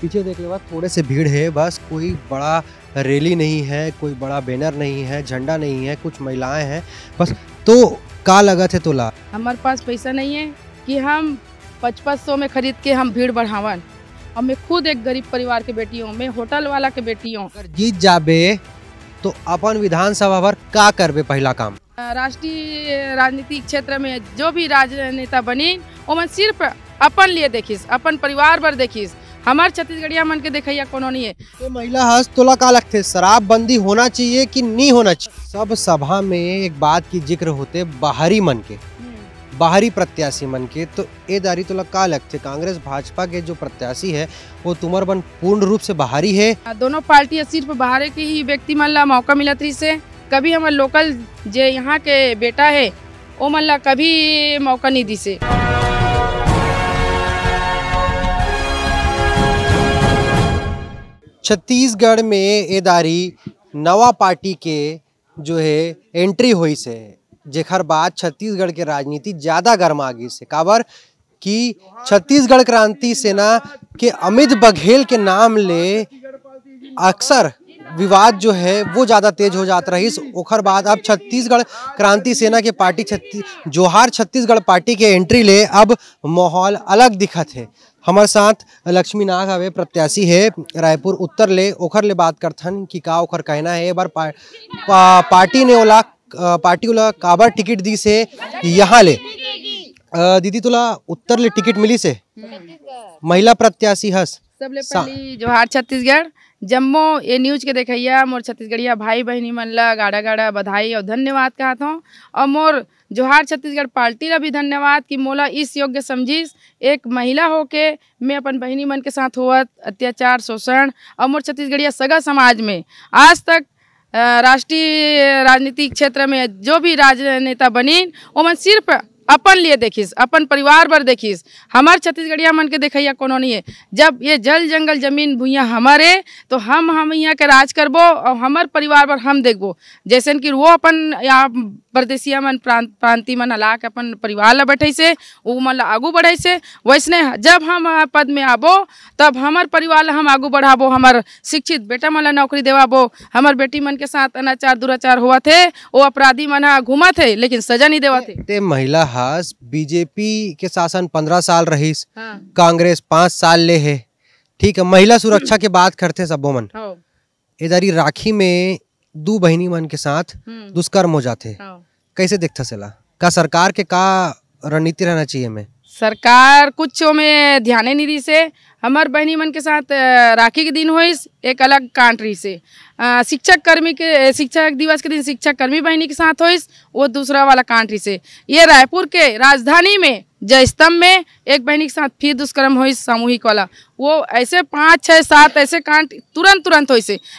पीछे देखने के बाद थोड़े से भीड़ है बस कोई बड़ा रैली नहीं है कोई बड़ा बैनर नहीं है झंडा नहीं है कुछ महिलाएं हैं बस तो का लगा थे तोला हमारे पास पैसा नहीं है कि हम पचपन सौ में खरीद के हम भीड़ बढ़ावन और मैं खुद एक गरीब परिवार के बेटी हूँ मैं होटल वाला के बेटी हूँ अगर जीत जाबे तो अपन विधानसभा भर का कर पहला काम राष्ट्रीय राजनीतिक क्षेत्र में जो भी राजनेता बनी वो मैं सिर्फ अपन लिए देखीस अपन परिवार पर देखिस हमारे छत्तीसगढ़िया मन के देखिया को नहीं है तो महिला हस्त तोला का लगते बंदी होना चाहिए कि नहीं होना चाहिए सब सभा में एक बात की जिक्र होते बाहरी मन के हम्म। बाहरी प्रत्याशी मन के तो ये दारी तोला का लगते कांग्रेस भाजपा के जो प्रत्याशी है वो तुमर बन पूर्ण रूप से बाहरी है दोनों पार्टी सिर्फ बाहर के ही व्यक्ति मन ला मौका मिला थी से कभी हमारे लोकल जो यहाँ के बेटा है वो मन ला कभी मौका नहीं दी से छत्तीसगढ़ में एदारी नवा पार्टी के जो है एंट्री हुई से जेखर बाद छत्तीसगढ़ के राजनीति ज़्यादा गर्मा गई से काबर कि छत्तीसगढ़ क्रांति सेना के अमित बघेल के नाम ले अक्सर विवाद जो है वो ज़्यादा तेज हो जाता रही ओखर बाद अब छत्तीसगढ़ क्रांति सेना के पार्टी छत्तीस जोहार छत्तीसगढ़ पार्टी के एंट्री ले अब माहौल अलग दिखत है हमारे साथ लक्ष्मी नाग हवे प्रत्याशी है रायपुर उत्तर ले ओखर ले बात करथन कि का ओखर कहना है एक बार पा, पा, पार्टी ने ओला पार्टी वाला काबर टिकट दी से यहाँ ले दीदी तुला उत्तर ले टिकट मिली से हम्म। महिला प्रत्याशी हस सबले पहली जोहार छत्तीसगढ़ जम्मो ये न्यूज के देखैया मोर छत्तीसगढ़िया भाई बहनी मन ला गाढ़ा गाढ़ा बधाई और धन्यवाद कहत हूँ और मोर जोहार छत्तीसगढ़ पार्टी ला भी धन्यवाद कि मोला इस योग्य समझीस एक महिला होके मैं अपन बहनी मन के साथ होवत अत्याचार शोषण और मोर छत्तीसगढ़िया सगा समाज में आज तक राष्ट्रीय राजनीतिक क्षेत्र में जो भी राजनेता बनी ओमन सिर्फ अपन लिए देखिस अपन परिवार पर देखिस हमार छत्तीसगढ़िया मन के देखैया कोनो नहीं है जब ये जल जंगल जमीन भूया हमारे तो हम हम यहाँ के राज करबो और हमार परिवार पर हम देखबो जैसे कि वो अपन यहाँ परदेशिया मन प्रांत प्रांति मन हला के अपन परिवार ला बैठे उ मन ला आगू बढ़े से वैसने जब हम पद में आबो तब हमार परिवार ला हम आगू बढ़ाबो हमार शिक्षित बेटा मन ला नौकरी देवाबो हमार बेटी मन के साथ अनाचार दुराचार हुआ थे वो अपराधी मन घूमा थे लेकिन सजा नहीं देवा थे महिला हास बीजेपी के शासन पंद्रह साल रहीस हाँ। कांग्रेस पाँच साल ले है ठीक है महिला सुरक्षा के बात करते सबो मन इधर हाँ। राखी में दो बहनी मन के साथ हम्म। दुष्कर्म हो जाते हाँ। कैसे देखता सला का सरकार के का रणनीति रहना चाहिए हमें सरकार कुछ में ध्यान नहीं दी से हमार बहनी मन के साथ राखी के दिन हो एक अलग कंट्री से शिक्षक कर्मी के शिक्षक दिवस के दिन शिक्षक कर्मी बहनी के साथ हो वो दूसरा वाला कंट्री से ये रायपुर के राजधानी में जयस्तंभ में एक बहनी के साथ फिर दुष्कर्म हो सामूहिक वाला वो ऐसे पाँच छः सात ऐसे कांड तुरंत तुरंत हो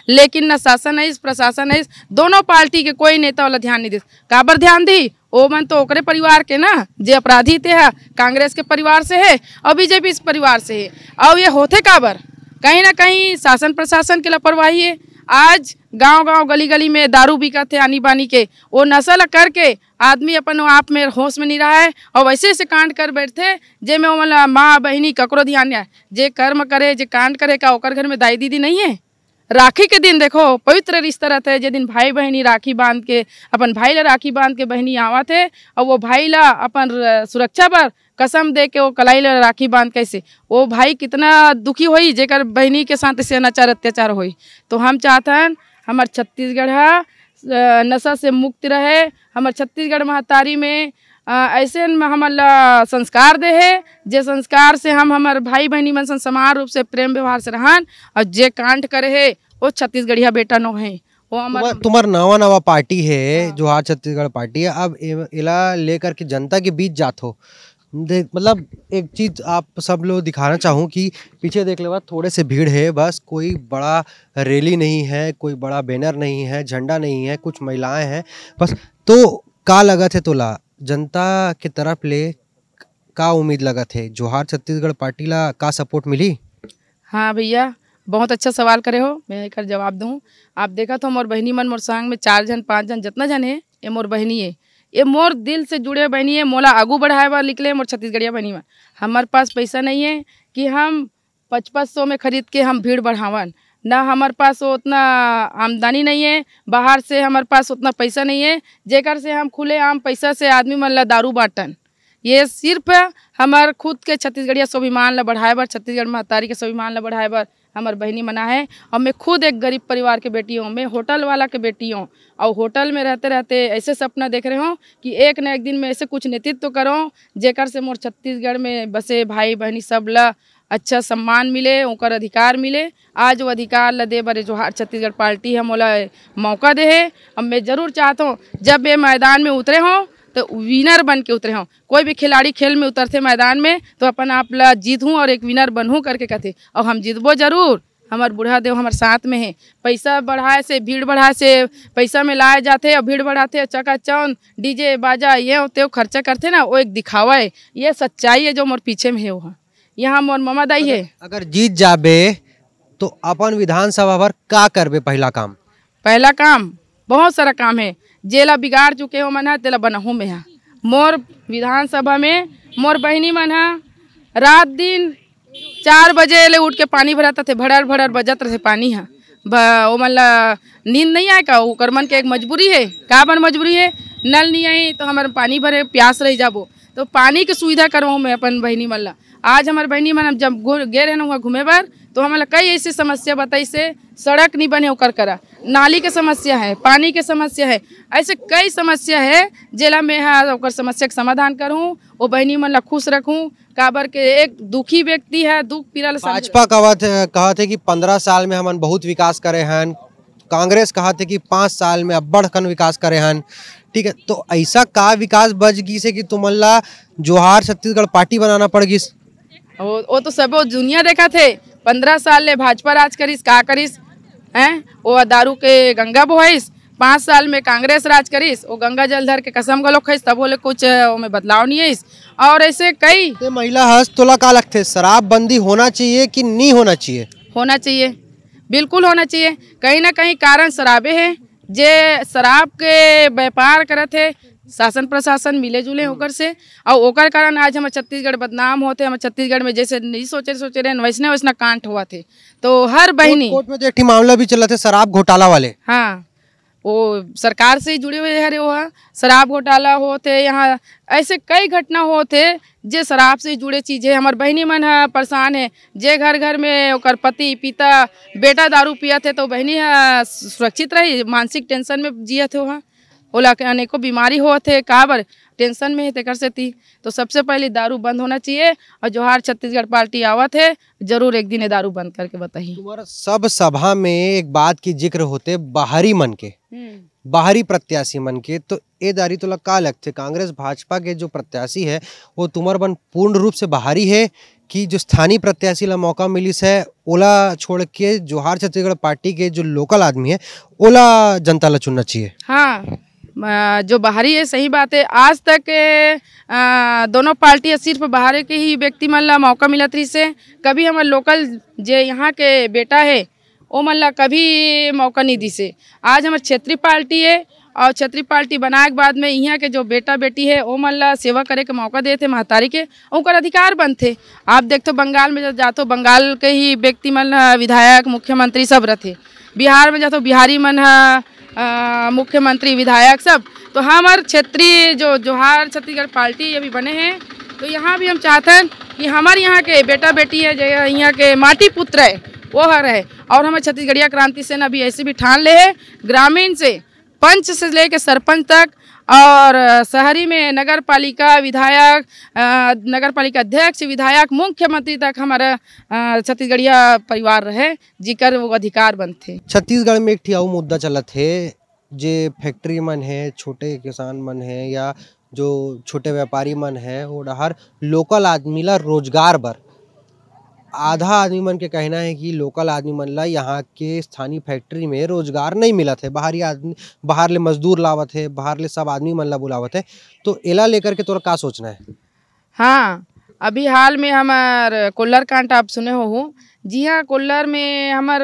लेकिन न शासन है प्रशासन है दोनों पार्टी के कोई नेता वाला ध्यान नहीं दे काबर ध्यान दी ओ मन तो ओकरे परिवार के ना जे अपराधी थे है कांग्रेस के परिवार से है और बीजेपी इस परिवार से है और ये होते काबर कहीं ना कहीं शासन प्रशासन की लापरवाही है आज गांव गांव गली गली में दारू बिका थे आनी बानी के वो नशा करके आदमी अपन आप में होश में नहीं रहा है और वैसे ऐसे कांड कर बैठते जे में वाला माँ बहनी ककरो ध्यान आए जे कर्म करे जे कांड करे का ओकर घर में दाई दीदी नहीं है राखी के दिन देखो पवित्र रिश्ता रहता है जे दिन भाई बहनी राखी बांध के अपन भाई ला राखी बांध के बहनी आवा थे और वो भाई ला अपन सुरक्षा पर कसम दे के वो कलाई ले राखी बांध कैसे वो भाई कितना दुखी हुई जेकर बहनी के साथ ऐसे अनाचार अत्याचार हुई तो हम चाहतन हमार छत्तीसगढ़ नशा से मुक्त रहे हमारे छत्तीसगढ़ महतारी में ऐसे हमारे संस्कार दे है जे संस्कार से हम हमारे भाई बहनी मन सन समान रूप से प्रेम व्यवहार से रहन और जे कांड करे है वो छत्तीसगढ़िया बेटा नो है तुम्हारा तुम्हार नवा नवा पार्टी है जो हार छत्तीसगढ़ पार्टी है अब इला लेकर के जनता के बीच जात हो देख मतलब एक चीज़ आप सब लोग दिखाना चाहूँ कि पीछे देख ले थोड़े से भीड़ है बस कोई बड़ा रैली नहीं है कोई बड़ा बैनर नहीं है झंडा नहीं है कुछ महिलाएं हैं बस तो का लगा थे तोला जनता के तरफ ले का उम्मीद लगा थे जोहार छत्तीसगढ़ पार्टी ला का सपोर्ट मिली हाँ भैया बहुत अच्छा सवाल करे हो मैं एक जवाब दूँ आप देखा तो मोर बहनी मन मोर संग में चार जन पाँच जन जितना जन है ये मोर बहनी है ये मोर दिल से जुड़े बहनी है मोला आगू बढ़ाए बार निकले मोर छत्तीसगढ़िया बहनी में हमारे पास पैसा नहीं है कि हम पचपन सौ में खरीद के हम भीड़ बढ़ावन ना हमारे पास उतना आमदनी नहीं है बाहर से हमारे पास उतना पैसा नहीं है जेकर से हम खुले आम पैसा से आदमी मन ला दारू बांटन ये सिर्फ हमारे खुद के छत्तीसगढ़िया स्वाभिमान ला बढ़ाए बार छत्तीसगढ़ महतारी के स्वाभिमान ला बढ़ाए बार हमार बहनी मना है और मैं खुद एक गरीब परिवार के बेटी हूँ मैं होटल वाला के बेटी हूँ और होटल में रहते रहते ऐसे सपना देख रहे हूँ कि एक ना एक दिन मैं ऐसे कुछ नेतृत्व तो करूँ जेकर से मोर छत्तीसगढ़ में बसे भाई बहनी सब ला अच्छा सम्मान मिले उनकर अधिकार मिले आज वो अधिकार ल दे बरे जोहार छत्तीसगढ़ पार्टी है मोला मौका दे है और मैं ज़रूर चाहता हूँ जब ये मैदान में उतरे हों तो विनर बन के उतरे हों कोई भी खिलाड़ी खेल में उतरते मैदान में तो अपन आप ला हूँ और एक विनर बनूँ करके कहते और हम जीतबो जरूर हमार बूढ़ा देव हमारे साथ में है पैसा बढ़ाए से भीड़ बढ़ाए से पैसा में लाए जाते और भीड़ बढ़ाते चकाचौन डीजे बाजा ये होते खर्चा करते ना वो एक दिखावा है ये सच्चाई है जो मोर पीछे में है वहाँ यहाँ मोर ममा दाई है अगर जीत जाबे तो अपन विधानसभा भर का करबे पहला काम पहला काम बहुत सारा काम है जेला बिगाड़ चुके हो मन तेला बनाहू में है मोर विधानसभा में मोर बहनी मन है रात दिन चार बजे ले उठ के पानी भराता थे भड़र भड़र बजत रहे पानी है वो मन ला नींद नहीं आए का ओकर मन के एक मजबूरी है का बन मजबूरी है नल नहीं आई तो हमारे पानी भरे प्यास रह जाबो तो पानी के सुविधा करवाऊँ मैं अपन बहनी मन ला आज हमारे बहनी मन जब गे रहे वहाँ घूमे बार तो हमारा कई ऐसी समस्या बताई से सड़क नहीं बने उकर करा नाली के समस्या है पानी के समस्या है ऐसे कई समस्या है जिला में हाँ समस्या के समाधान करूँ वो बहनी मन खुश रखूँ काबर के एक दुखी व्यक्ति है दुख पीरल भाजपा कहा थे कि पंद्रह साल में हम बहुत विकास करे हैं कांग्रेस कहा थे कि पाँच साल में अब बढ़ विकास करे हन ठीक है तो ऐसा का विकास बज गई से कि तुम्हारा जोहार छत्तीसगढ़ पार्टी बनाना पड़ गई वो, वो तो सब जूनियर देखा थे पंद्रह साल ले भाजपा राज करीस का करीस हैं वो दारू के गंगा बोहिस पाँच साल में कांग्रेस राज करीस वो गंगा जलधर के कसम गलो खाइस तब बोले कुछ में बदलाव नहीं है इस और ऐसे कई महिला हस्त तोला का लगते शराब बंदी होना चाहिए कि नहीं होना चाहिए होना चाहिए बिल्कुल होना चाहिए कहीं ना कहीं कारण शराबे है जे शराब के व्यापार करते शासन प्रशासन मिले जुले हम्म। होकर से और ओकर कारण आज हमारे छत्तीसगढ़ बदनाम होते हमारे छत्तीसगढ़ में जैसे नहीं सोचे सोचे रहे वैसने वैसा कांट हुआ थे तो हर बहनी कोर्ट में तो मामला भी चला था शराब घोटाला वाले हाँ वो सरकार से ही जुड़े हुए हरे वो हाँ। शराब घोटाला होते यहाँ ऐसे कई घटना होते जे शराब से जुड़े चीजें हमार हमारे बहनी मन है परेशान है जे घर घर में ओकर पति पिता बेटा दारू पिया थे तो बहनी सुरक्षित रही मानसिक टेंशन में जिया थे वहाँ ओला के अनेकों बीमारी हो थे काबर टेंशन में तेकर से थी तो सबसे पहले दारू बंद होना चाहिए और जोहार छत्तीसगढ़ पार्टी आवत है जरूर एक दिन दारू बंद करके बताइए सब सभा में एक बात की जिक्र होते बाहरी मन के हम्म। बाहरी प्रत्याशी मन के तो ए दारी तोला का लगते कांग्रेस भाजपा के जो प्रत्याशी है वो तुमर बन पूर्ण रूप से बाहरी है कि जो स्थानीय प्रत्याशी ला मौका मिलिस है ओला छोड़ के जोहार छत्तीसगढ़ पार्टी के जो लोकल आदमी है ओला जनता ला चुनना चाहिए हाँ जो बाहरी है सही बात है आज तक दोनों पार्टी सिर्फ बाहर के ही व्यक्ति ला मौका मिला थी से कभी हमारे लोकल जो यहाँ के बेटा है वो मल्ला कभी मौका नहीं दी से आज हमारे क्षेत्रीय पार्टी है और छत्री पार्टी बनाए के बाद में यहाँ के जो बेटा बेटी है वो मल्ला सेवा करे के मौका दे थे महतारी के उनका अधिकार बंद थे आप देखते बंगाल में जब जाते बंगाल के ही व्यक्ति मन विधायक मुख्यमंत्री सब रहते बिहार में जाते बिहारी मन मुख्यमंत्री विधायक सब तो हाँ, हमारे क्षेत्रीय जो जोहार छत्तीसगढ़ पार्टी अभी बने हैं तो यहाँ भी हम चाहते हैं कि हमारे यहाँ के बेटा बेटी है जो यहाँ के माटी पुत्र है वो हर है और हमें छत्तीसगढ़िया क्रांति सेना भी ऐसे भी ठान ले है ग्रामीण से पंच से लेकर सरपंच तक और शहरी में नगर पालिका विधायक नगर पालिका अध्यक्ष विधायक मुख्यमंत्री तक हमारा छत्तीसगढ़िया परिवार रहे जिकर वो अधिकार बनते छत्तीसगढ़ में एक ठिया मुद्दा चलत है जे फैक्ट्री मन है छोटे किसान मन है या जो छोटे व्यापारी मन है वो हर लोकल आदमी ला रोजगार बर आधा आदमी मन के कहना है कि लोकल आदमी मन ला यहाँ के स्थानीय फैक्ट्री में रोजगार नहीं मिलत है बाहरी आदमी बाहर ले मजदूर लावत है बाहर ले सब आदमी मन ला बुलावत है तो एला लेकर के तोरा का सोचना है हाँ अभी हाल में हमार कोल्लर कांट आप सुने हो जी हाँ कोल्लर में हमार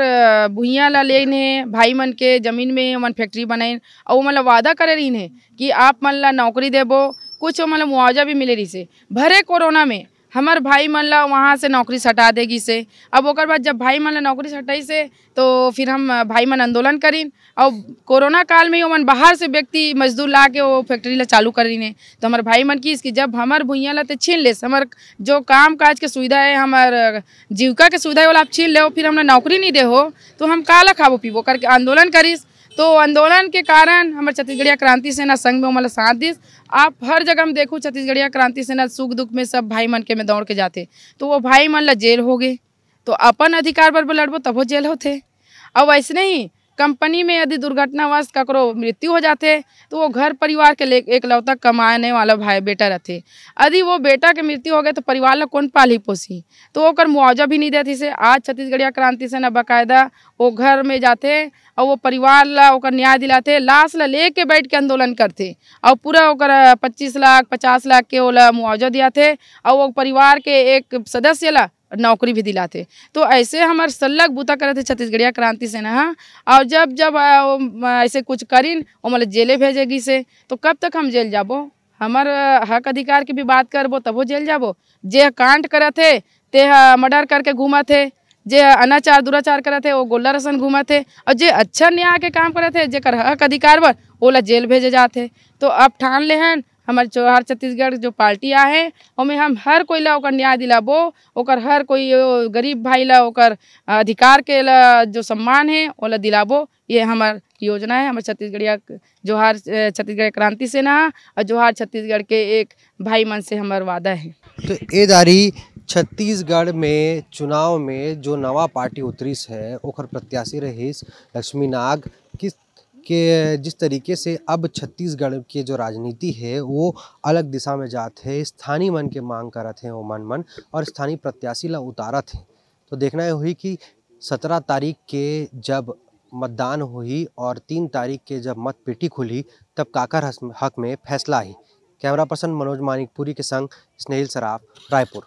भूया ला लेन है भाई मन के जमीन में मन फैक्ट्री बनाइन और मतलब वादा करे रही है कि आप मन ला नौकरी देबो कुछ मतलब मुआवजा भी मिले रही से भरे कोरोना में हमार भाई मन ला वहाँ से नौकरी सटा देगी से अब ओकर बाद जब भाई मन ला नौकरी सटाई से तो फिर हम भाई मन आंदोलन करीन और कोरोना काल में ही मन बाहर से व्यक्ति मजदूर ला के वो फैक्ट्री ला चालू करीने तो हमार भाई मन की इसकी जब हमार भूया ला तो छीन ले हमार जो काम काज के सुविधा है हमार जीविका के सुविधा है वो आप छीन ले फिर हमें नौकरी नहीं दे तो हम का खाबो पीबो करके आंदोलन करीस तो आंदोलन के कारण हमारे छत्तीसगढ़िया क्रांति सेना संघ में हमारा साथ दिस आप हर जगह में देखो छत्तीसगढ़िया क्रांति सेना सुख दुख में सब भाई मन के में दौड़ के जाते तो वो भाई मन ला जेल हो गए तो अपन अधिकार पर लड़बो तभो जेल होते अब ऐसे नहीं कंपनी में यदि दुर्घटनावश ककरो मृत्यु हो जाते तो वो घर परिवार के एकलौता कमाने वाला भाई बेटा रहते यदि वो बेटा के मृत्यु हो गए तो परिवार ला कौन पाली पोसी तो कर मुआवजा भी नहीं देती से आज छत्तीसगढ़िया क्रांति से ना बाकायदा वो घर में जाते और वो परिवार ला ओकर न्याय दिलाते लाश ला ले के बैठ के आंदोलन करते और पूरा ओकर पच्चीस लाख पचास लाख के ओला मुआवजा दिया थे और वो परिवार के एक सदस्य ला नौकरी भी दिलाते तो ऐसे हमारे सलग बूता करे थे छत्तीसगढ़िया क्रांति से ना हाँ? और जब जब ऐसे कुछ करीन वो मतलब जेले भेजेगी से तो कब तक हम जेल जाबो हमार हक अधिकार की भी बात करबो तबो जेल जाबो जे कांड करे थे ते मर्डर करके घूमा थे जे अनाचार दुराचार करे थे वो गोला रसन घूमा थे और जे अच्छा न्याय के काम करे थे जेकर हक अधिकार बर ओला जेल भेजे जाते तो अब ठान ले हैं हमारे हर छत्तीसगढ़ जो पार्टियाँ है में हम हर कोई ला ओकर न्याय दिलाबो ओकर हर कोई गरीब भाई ला ओकर अधिकार के ला जो सम्मान है ओला दिलाबो ये हमार योजना है हमारे छत्तीसगढ़िया जोहार छत्तीसगढ़ क्रांति सेना और जोहार छत्तीसगढ़ के एक भाई मन से हमारा वादा है तो ये दारी छत्तीसगढ़ में चुनाव में जो नवा पार्टी उतरीस है ओखर प्रत्याशी रहीस लक्ष्मी नाग किस कि जिस तरीके से अब छत्तीसगढ़ की जो राजनीति है वो अलग दिशा में जाते हैं स्थानीय मन के मांग रहे हैं वो मन मन और स्थानीय प्रत्याशी ला उतारा थे तो देखना यह हुई कि सत्रह तारीख के जब मतदान हुई और तीन तारीख के जब मत पेटी खुली तब काकर हक में फैसला आई कैमरा पर्सन मनोज मानिकपुरी के संग स्नेहिल सराफ रायपुर